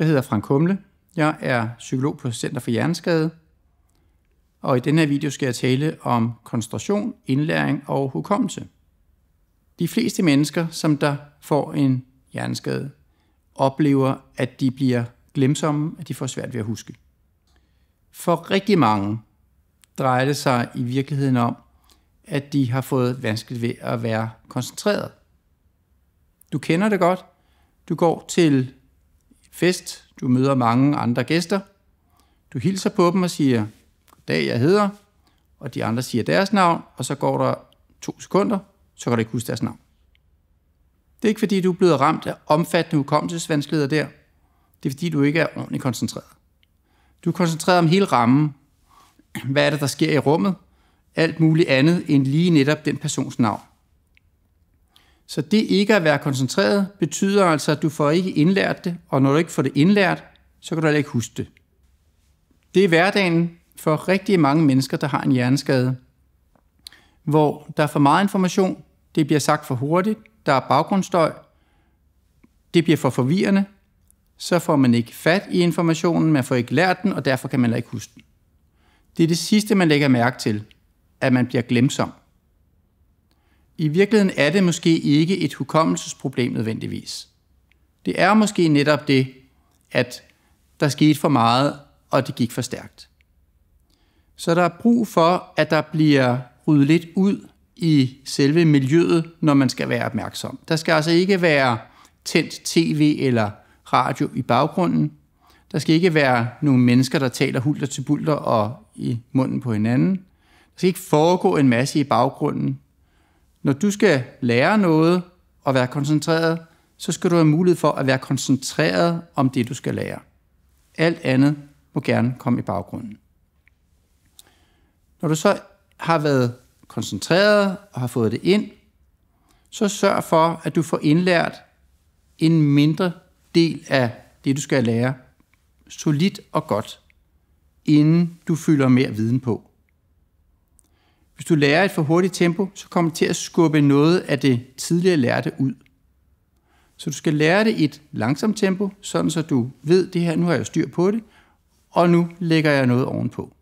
Jeg hedder Frank Kumle. Jeg er psykolog på Center for Hjerneskade. Og i denne her video skal jeg tale om koncentration, indlæring og hukommelse. De fleste mennesker, som der får en hjerneskade, oplever, at de bliver glemsomme, at de får svært ved at huske. For rigtig mange drejer det sig i virkeligheden om, at de har fået vanskeligt ved at være koncentreret. Du kender det godt. Du går til fest, du møder mange andre gæster, du hilser på dem og siger, goddag, jeg hedder, og de andre siger deres navn, og så går der to sekunder, så kan du ikke huske deres navn. Det er ikke fordi, du er blevet ramt af omfattende hukommelsesvanskeligheder der. Det er fordi, du ikke er ordentligt koncentreret. Du er koncentreret om hele rammen. Hvad er det, der sker i rummet? Alt muligt andet end lige netop den persons navn. Så det ikke at være koncentreret betyder altså, at du får ikke indlært det, og når du ikke får det indlært, så kan du heller ikke huske det. Det er hverdagen for rigtig mange mennesker, der har en hjerneskade, hvor der er for meget information, det bliver sagt for hurtigt, der er baggrundsstøj, det bliver for forvirrende, så får man ikke fat i informationen, man får ikke lært den, og derfor kan man heller ikke huske den. Det er det sidste, man lægger mærke til, at man bliver glemsom. I virkeligheden er det måske ikke et hukommelsesproblem nødvendigvis. Det er måske netop det, at der skete for meget, og det gik for stærkt. Så der er brug for, at der bliver ryddet lidt ud i selve miljøet, når man skal være opmærksom. Der skal altså ikke være tændt tv eller radio i baggrunden. Der skal ikke være nogle mennesker, der taler hulter til bulter og i munden på hinanden. Der skal ikke foregå en masse i baggrunden. Når du skal lære noget og være koncentreret, så skal du have mulighed for at være koncentreret om det, du skal lære. Alt andet må gerne komme i baggrunden. Når du så har været koncentreret og har fået det ind, så sørg for, at du får indlært en mindre del af det, du skal lære, solidt og godt, inden du fylder mere viden på. Hvis du lærer et for hurtigt tempo, så kommer det til at skubbe noget af det tidligere lærte ud. Så du skal lære det i et langsomt tempo, sådan så du ved, det her, nu har jeg styr på det, og nu lægger jeg noget ovenpå.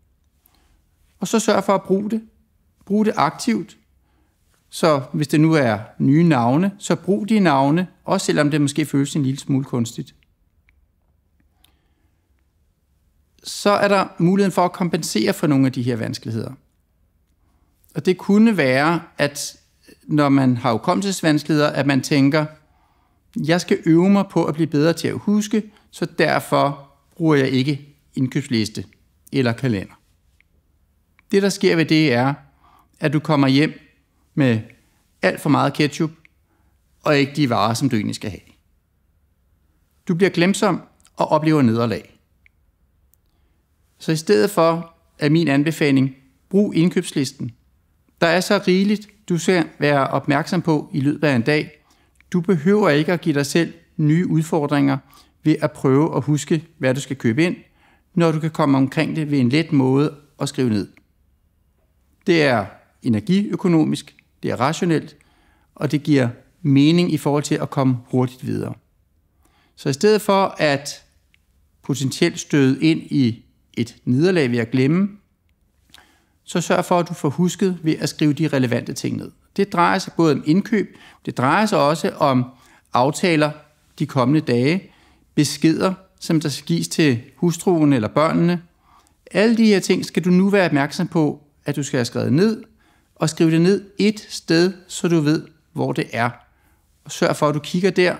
Og så sørg for at bruge det. Brug det aktivt. Så hvis det nu er nye navne, så brug de navne, også selvom det måske føles en lille smule kunstigt. Så er der muligheden for at kompensere for nogle af de her vanskeligheder. Og det kunne være, at når man har hukommelsesvanskeligheder, at man tænker, jeg skal øve mig på at blive bedre til at huske, så derfor bruger jeg ikke indkøbsliste eller kalender. Det, der sker ved det, er, at du kommer hjem med alt for meget ketchup og ikke de varer, som du egentlig skal have. Du bliver glemsom og oplever nederlag. Så i stedet for er min anbefaling, brug indkøbslisten der er så rigeligt, du skal være opmærksom på i løbet af en dag. Du behøver ikke at give dig selv nye udfordringer ved at prøve at huske, hvad du skal købe ind, når du kan komme omkring det ved en let måde at skrive ned. Det er energiøkonomisk, det er rationelt, og det giver mening i forhold til at komme hurtigt videre. Så i stedet for at potentielt støde ind i et nederlag ved at glemme, så sørg for, at du får husket ved at skrive de relevante ting ned. Det drejer sig både om indkøb, det drejer sig også om aftaler de kommende dage, beskeder, som der skal gives til hustruen eller børnene. Alle de her ting skal du nu være opmærksom på, at du skal have skrevet ned, og skrive det ned et sted, så du ved, hvor det er. Og sørg for, at du kigger der,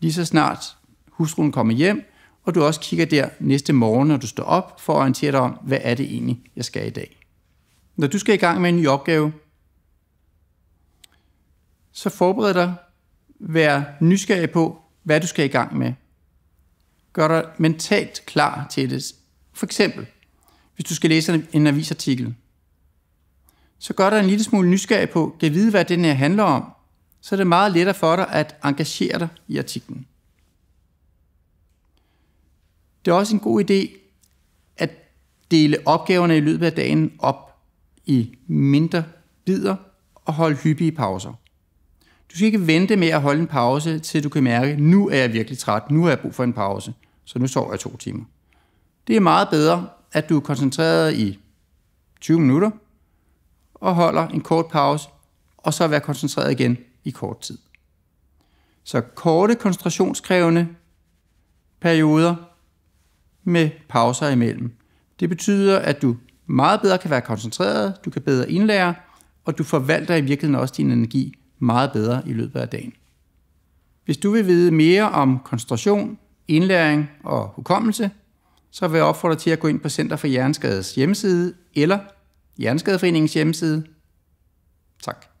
lige så snart hustruen kommer hjem, og du også kigger der næste morgen, når du står op, for at orientere dig om, hvad er det egentlig, jeg skal i dag. Når du skal i gang med en ny opgave, så forbered dig. Vær nysgerrig på, hvad du skal i gang med. Gør dig mentalt klar til det. For eksempel, hvis du skal læse en avisartikel, så gør dig en lille smule nysgerrig på, kan vide, hvad den her handler om, så er det meget lettere for dig at engagere dig i artiklen. Det er også en god idé at dele opgaverne i løbet af dagen op i mindre bidder og holde hyppige pauser. Du skal ikke vente med at holde en pause, til du kan mærke, nu er jeg virkelig træt, nu har jeg brug for en pause, så nu sover jeg to timer. Det er meget bedre, at du er koncentreret i 20 minutter og holder en kort pause, og så være koncentreret igen i kort tid. Så korte koncentrationskrævende perioder med pauser imellem. Det betyder, at du meget bedre kan være koncentreret, du kan bedre indlære, og du forvalter i virkeligheden også din energi meget bedre i løbet af dagen. Hvis du vil vide mere om koncentration, indlæring og hukommelse, så vil jeg opfordre dig til at gå ind på Center for Hjerneskades hjemmeside eller Hjerneskadeforeningens hjemmeside. Tak.